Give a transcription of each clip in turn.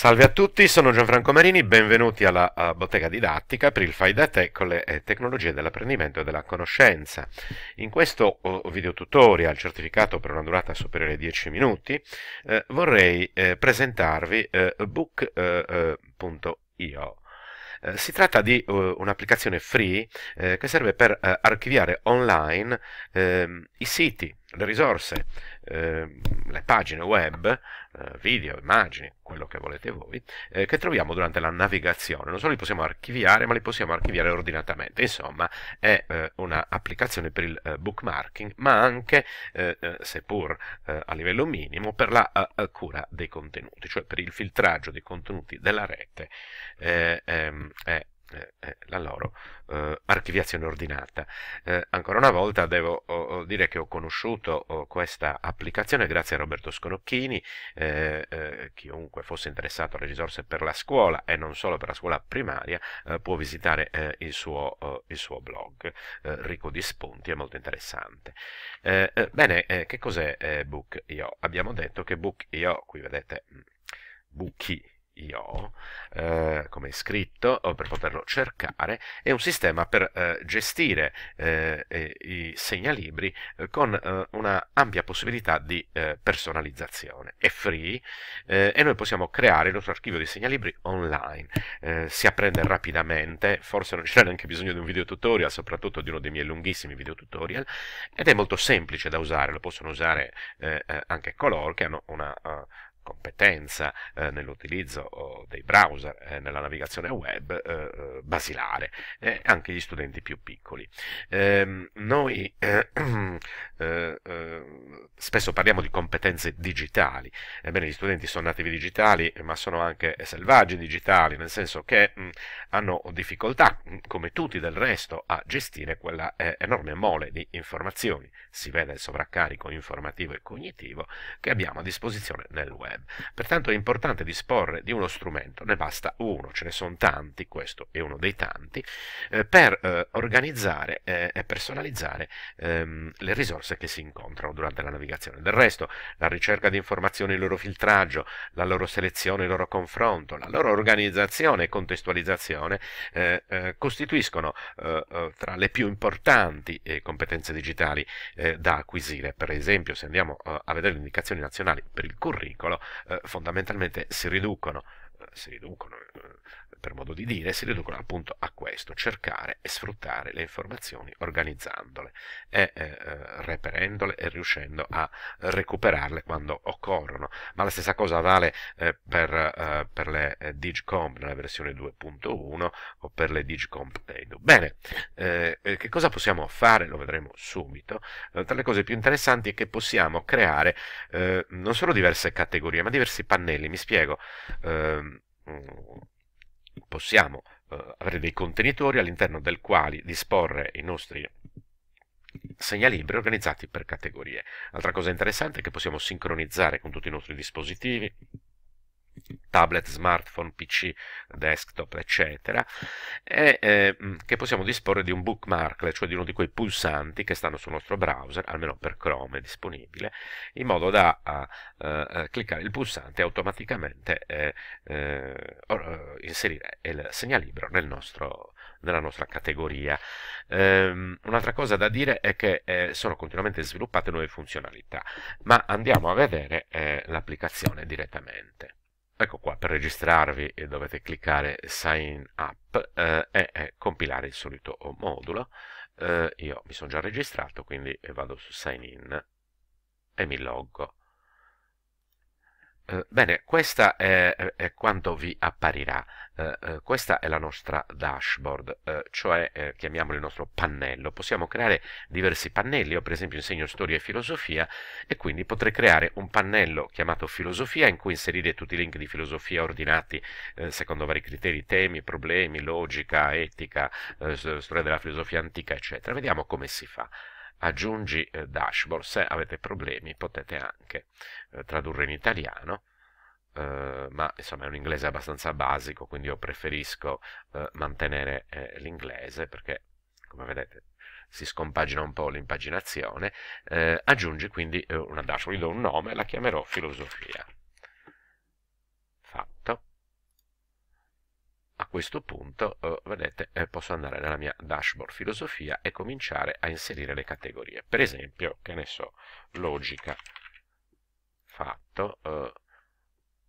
Salve a tutti, sono Gianfranco Marini, benvenuti alla bottega didattica per il fai da te con le eh, tecnologie dell'apprendimento e della conoscenza. In questo oh, video tutorial certificato per una durata superiore ai 10 minuti eh, vorrei eh, presentarvi eh, book.io eh, eh, si tratta di uh, un'applicazione free eh, che serve per uh, archiviare online eh, i siti le risorse, eh, le pagine web, eh, video, immagini, quello che volete voi, eh, che troviamo durante la navigazione. Non solo li possiamo archiviare, ma li possiamo archiviare ordinatamente. Insomma, è eh, un'applicazione per il eh, bookmarking, ma anche, eh, seppur a livello minimo, per la cura dei contenuti, cioè per il filtraggio dei contenuti della rete. Ehm, è eh, eh, la loro eh, archiviazione ordinata. ancora una volta devo dire che ho conosciuto questa applicazione grazie a Roberto Sconocchini, chiunque fosse interessato alle risorse per la scuola e non solo per la scuola primaria può visitare il, suo, il suo blog, ricco di spunti, è molto interessante. bene, che cos'è Book.io? Abbiamo detto che Book.io, qui vedete, mm, Bucchi io, eh, come è scritto, o per poterlo cercare, è un sistema per eh, gestire eh, i segnalibri eh, con eh, una ampia possibilità di eh, personalizzazione. È free e noi possiamo creare il nostro archivio di segnalibri online. si apprende rapidamente, forse non c'è neanche bisogno di un video tutorial, soprattutto di uno dei miei lunghissimi video tutorial, ed è molto semplice da usare, lo possono usare anche coloro che hanno una... Uh, competenza eh, nell'utilizzo oh, dei browser eh, nella navigazione web eh, eh basilare, anche gli studenti più piccoli. Ehm, noi eh, eh, spesso parliamo di competenze digitali, ebbene gli studenti sono nativi digitali ma sono anche selvaggi digitali, nel senso che mh, mm, hanno difficoltà, mm, come tutti del resto, a gestire quella enorme mole di informazioni, si vede il sovraccarico informativo e cognitivo che abbiamo a disposizione nel web web. Pertanto è importante disporre di uno strumento, ne basta uno, ce ne sono tanti, questo è uno dei tanti, eh, per eh, organizzare eh, e personalizzare ehm, le risorse che si incontrano durante la navigazione. Del resto la ricerca di informazioni, il loro filtraggio, la loro selezione, il loro confronto, la loro organizzazione e contestualizzazione eh, eh, costituiscono eh, tra le più importanti competenze digitali da acquisire. Per esempio se andiamo a vedere le indicazioni nazionali per il curriculum, eh, fondamentalmente si riducono eh, si riducono eh, per modo di dire, si riducono appunto a questo, cercare e sfruttare le informazioni organizzandole e eh, eh, reperendole e riuscendo a recuperarle quando occorrono. Ma la stessa cosa vale eh, per, eh, per, le eh, Digcomp nella versione 2.1 o per le Digcomp Edu. Bene, eh, che cosa possiamo fare? Lo vedremo subito. tra le cose più interessanti è che possiamo creare non solo diverse categorie, ma diversi pannelli. Mi spiego ehm, mm, possiamo eh, avere dei contenitori all'interno del quali disporre i nostri segnalibri organizzati per categorie. Altra cosa interessante è che possiamo sincronizzare con tutti i nostri dispositivi, tablet, smartphone, PC, desktop, eccetera, e eh, mm, che possiamo disporre di un bookmark, cioè di uno di quei pulsanti che stanno sul nostro browser, almeno per Chrome è disponibile, in modo da a, a eh, eh, cliccare il pulsante e automaticamente eh, eh, eh, inserire il segnalibro nel nostro nella nostra categoria. Um, un'altra cosa da dire è che eh, sono continuamente sviluppate nuove funzionalità, ma andiamo a vedere eh, l'applicazione direttamente. Ecco qua, per registrarvi dovete cliccare Sign Up eh, e, compilare il solito modulo. Eh, io mi sono già registrato, quindi vado su Sign In e mi loggo. Eh, bene, questa è, è, quanto vi apparirà. Eh, eh, questa è la nostra dashboard, eh, cioè eh, chiamiamolo il nostro pannello. Possiamo creare diversi pannelli, io per esempio insegno storia e filosofia e quindi potrei creare un pannello chiamato filosofia in cui inserire tutti i link di filosofia ordinati secondo vari criteri, temi, problemi, logica, etica, storia della filosofia antica, eccetera. Vediamo come si fa aggiungi eh, dashboard, se avete problemi potete anche eh, tradurre in italiano, eh, ma insomma è un inglese abbastanza basico, quindi io preferisco eh, mantenere eh, l'inglese perché, come vedete, si scompagina un po' l'impaginazione, aggiungi quindi una dashboard, gli do un nome, e la chiamerò filosofia. questo punto, eh, vedete, eh, posso andare nella mia dashboard filosofia e cominciare a inserire le categorie. Per esempio, che ne so, logica, fatto, eh,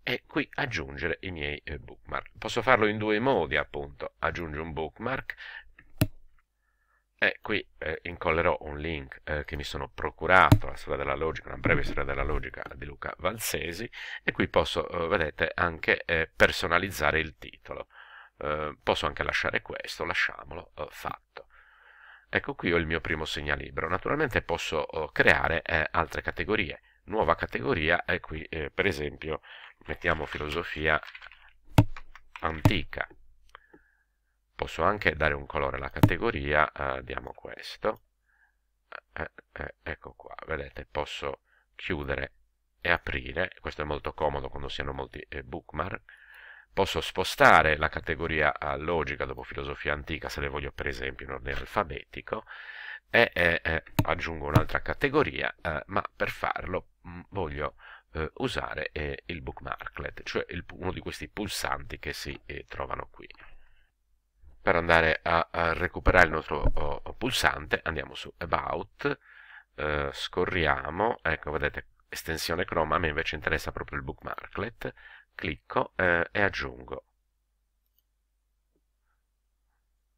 e qui aggiungere i miei eh, bookmark. Posso farlo in due modi, appunto. Aggiungo un bookmark e qui eh, incollerò un link eh, che mi sono procurato, la storia della logica, una breve storia della logica di Luca Valsesi, e qui posso, eh, vedete, anche eh, personalizzare il titolo. Eh, posso anche lasciare questo, lasciamolo, eh, fatto. Ecco qui ho il mio primo segnalibro. Naturalmente posso oh, creare eh, altre categorie. Nuova categoria è qui, eh, per esempio, mettiamo filosofia antica. Posso anche dare un colore alla categoria, diamo questo. ecco qua, vedete, posso chiudere e aprire, questo è molto comodo quando siano molti bookmark, Posso spostare la categoria logica dopo filosofia antica se le voglio per esempio in ordine alfabetico e, e, e aggiungo un'altra categoria, eh, ma per farlo mh, mm, voglio eh, usare eh, il bookmarklet, cioè il, uno di questi pulsanti che si eh, trovano qui. Per andare a, a recuperare il nostro oh, oh pulsante andiamo su About, eh, scorriamo, ecco vedete estensione Chrome, a me invece interessa proprio il bookmarklet, clicco eh, e aggiungo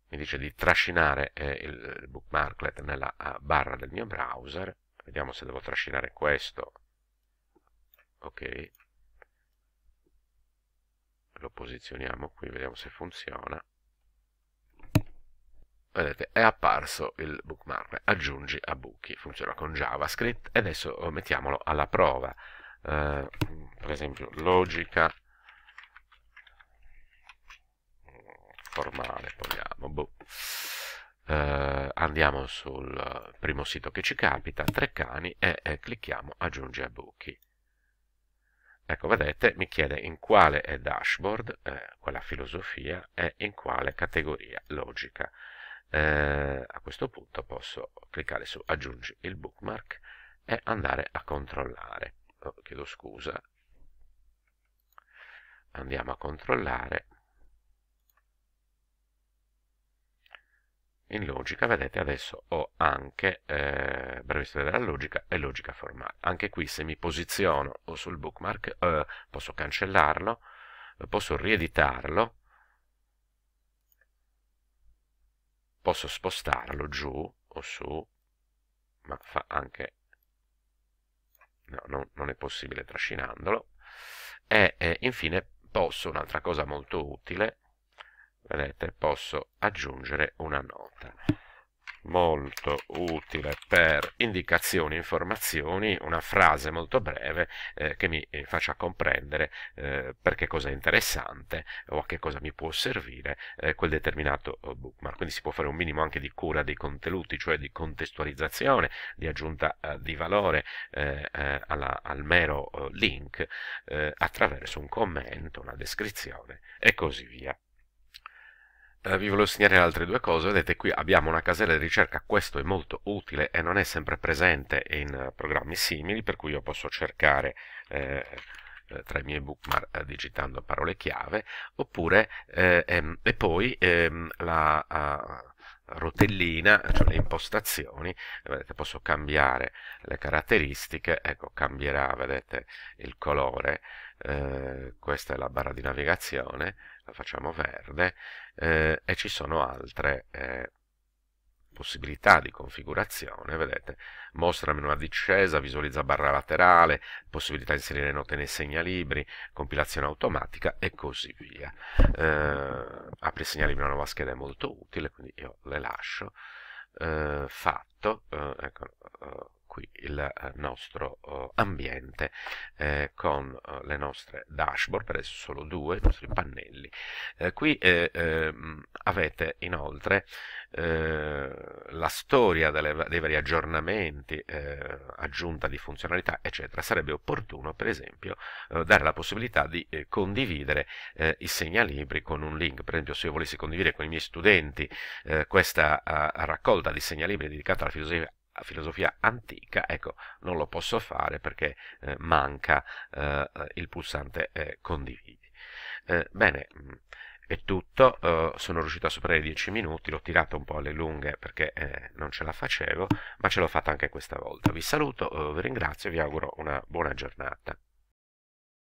mi dice di trascinare eh, il bookmarklet nella eh, barra del mio browser vediamo se devo trascinare questo ok lo posizioniamo qui vediamo se funziona vedete è apparso il bookmarklet. aggiungi a buchi funziona con javascript e adesso oh, mettiamolo alla prova eh, per esempio logica formale proviamo boh. eh, andiamo sul primo sito che ci capita tre cani e, e clicchiamo aggiungi a buchi Ecco, vedete, mi chiede in quale è dashboard, eh, quella filosofia, e in quale categoria logica. Eh, a questo punto posso cliccare su aggiungi il bookmark e andare a controllare oh, chiedo scusa andiamo a controllare in logica vedete adesso ho anche eh, brevettore della logica e logica formale anche qui se mi posiziono o sul bookmark eh, posso cancellarlo posso rieditarlo posso spostarlo giù o su ma fa anche no, no, non è possibile trascinandolo. E eh, infine posso, un'altra cosa molto utile, vedete, posso aggiungere una nota molto utile per indicazioni, informazioni, una frase molto breve eh, che mi eh, faccia comprendere eh, per che cosa è interessante o a che cosa mi può servire eh, quel determinato eh, bookmark. Quindi si può fare un minimo anche di cura dei contenuti, cioè di contestualizzazione, di aggiunta eh, di valore alla, al mero link attraverso un commento, una descrizione e così via. Eh, vi volevo segnare altre due cose, vedete qui abbiamo una casella di ricerca, questo è molto utile e non è sempre presente in eh, programmi simili, per cui io posso cercare eh, eh tra i miei bookmark digitando parole chiave, oppure ehm, e poi ehm, la... Uh, rotellina, cioè le impostazioni, vedete, posso cambiare le caratteristiche, ecco, cambierà, vedete, il colore, eh, questa è la barra di navigazione, la facciamo verde, eh, e ci sono altre eh, possibilità di configurazione, vedete, mostra menu a discesa, visualizza barra laterale, possibilità di inserire note nei segnalibri, compilazione automatica e così via. Eh, apri i segnalibri una nuova scheda è molto utile, quindi io le lascio. Eh, fatto, eh, ecco, eh, qui il eh, nostro oh, ambiente eh, con oh, le nostre dashboard, per adesso solo due, i nostri pannelli. Eh, qui ehm, avete inoltre la storia delle, dei vari aggiornamenti, aggiunta di funzionalità, eccetera. Sarebbe opportuno, per esempio, dare la possibilità di condividere i segnalibri con un link. Per esempio, se io volessi condividere con i miei studenti questa raccolta di segnalibri dedicata alla filosofia filosofia antica, ecco, non lo posso fare perché eh, manca eh, il pulsante eh, condividi. Eh, bene, mm, è tutto, eh, sono riuscito a superare i 10 minuti, l'ho tirato un po' alle lunghe perché eh, non ce la facevo, ma ce l'ho fatta anche questa volta. Vi saluto, vi ringrazio e vi auguro una buona giornata.